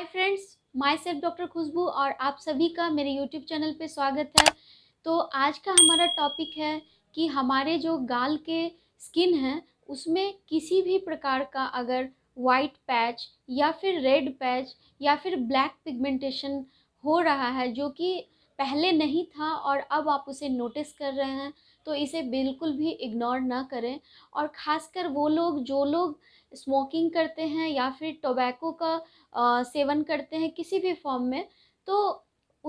हाय friends myself doctor Khushboo और आप सभी का मेरे यूट्यूब चैनल पे स्वागत है तो आज का हमारा टॉपिक है कि हमारे जो गाल के स्किन है उसमें किसी भी प्रकार का अगर वाइट पैच या फिर रेड पैच या फिर ब्लैक पिगमेंटेशन हो रहा है जो कि पहले नहीं था और अब आप उसे नोटिस कर रहे हैं तो इसे बिल्कुल भी इग्नोर ना करें और ख़ासकर वो लोग जो लोग स्मोकिंग करते हैं या फिर टोबैको का आ, सेवन करते हैं किसी भी फॉर्म में तो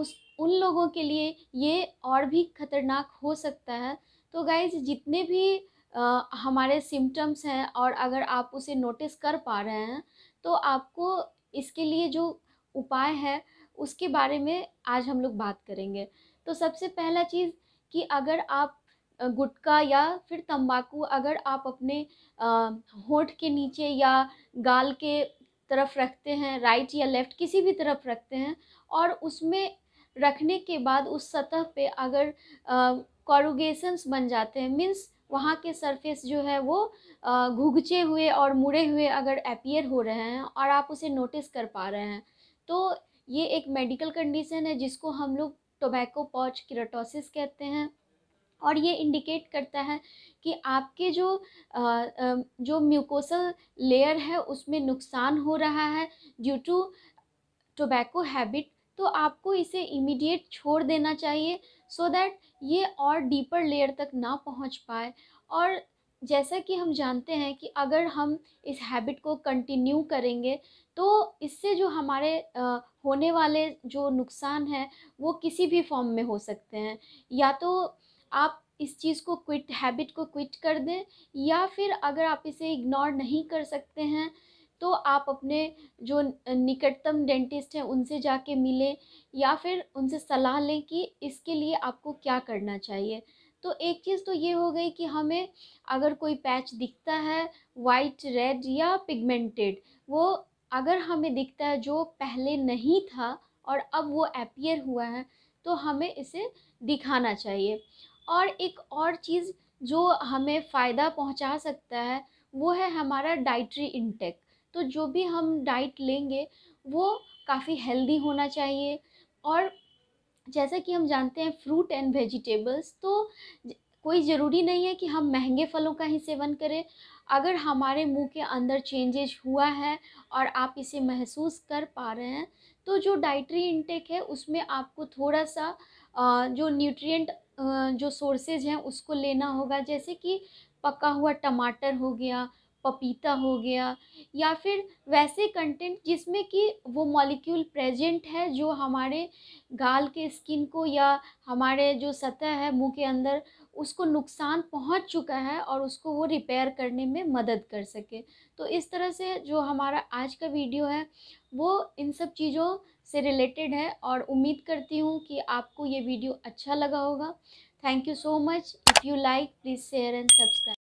उस उन लोगों के लिए ये और भी ख़तरनाक हो सकता है तो गाइज जितने भी आ, हमारे सिम्टम्स हैं और अगर आप उसे नोटिस कर पा रहे हैं तो आपको इसके लिए जो उपाय है उसके बारे में आज हम लोग बात करेंगे तो सबसे पहला चीज़ कि अगर आप गुटका या फिर तंबाकू अगर आप अपने होठ के नीचे या गाल के तरफ रखते हैं राइट या लेफ़्ट किसी भी तरफ रखते हैं और उसमें रखने के बाद उस सतह पे अगर कॉरुगेशंस बन जाते हैं मीन्स वहाँ के सरफेस जो है वो घुघचे हुए और मुड़े हुए अगर अपियर हो रहे हैं और आप उसे नोटिस कर पा रहे हैं तो ये एक मेडिकल कंडीशन है जिसको हम लोग टोबैको पॉच किराटोसिस कहते हैं और ये इंडिकेट करता है कि आपके जो आ, जो म्यूकोसल लेयर है उसमें नुकसान हो रहा है ड्यू टू टोबैको हैबिट तो आपको इसे इमीडिएट छोड़ देना चाहिए सो so दैट ये और डीपर लेयर तक ना पहुंच पाए और जैसा कि हम जानते हैं कि अगर हम इस हैबिट को कंटिन्यू करेंगे तो इससे जो हमारे होने वाले जो नुकसान हैं वो किसी भी फॉर्म में हो सकते हैं या तो आप इस चीज़ को क्विट हैबिट को क्विट कर दें या फिर अगर आप इसे इग्नोर नहीं कर सकते हैं तो आप अपने जो निकटतम डेंटिस्ट हैं उनसे जाके मिलें या फिर उनसे सलाह लें कि इसके लिए आपको क्या करना चाहिए तो एक चीज़ तो ये हो गई कि हमें अगर कोई पैच दिखता है वाइट रेड या पिगमेंटेड वो अगर हमें दिखता है जो पहले नहीं था और अब वो अपीयर हुआ है तो हमें इसे दिखाना चाहिए और एक और चीज़ जो हमें फ़ायदा पहुंचा सकता है वो है हमारा डाइट्री इंटेक तो जो भी हम डाइट लेंगे वो काफ़ी हेल्दी होना चाहिए और जैसा कि हम जानते हैं फ्रूट एंड वेजिटेबल्स तो कोई ज़रूरी नहीं है कि हम महंगे फलों का ही सेवन करें अगर हमारे मुंह के अंदर चेंजेज हुआ है और आप इसे महसूस कर पा रहे हैं तो जो डाइट्री इनटेक है उसमें आपको थोड़ा सा जो न्यूट्रिएंट जो सोर्सेज हैं उसको लेना होगा जैसे कि पका हुआ टमाटर हो गया पपीता हो गया या फिर वैसे कंटेंट जिसमें कि वो मॉलिक्यूल प्रेजेंट है जो हमारे गाल के स्किन को या हमारे जो सतह है मुंह के अंदर उसको नुकसान पहुंच चुका है और उसको वो रिपेयर करने में मदद कर सके तो इस तरह से जो हमारा आज का वीडियो है वो इन सब चीज़ों से रिलेटेड है और उम्मीद करती हूँ कि आपको ये वीडियो अच्छा लगा होगा thank you so much if you like please share and subscribe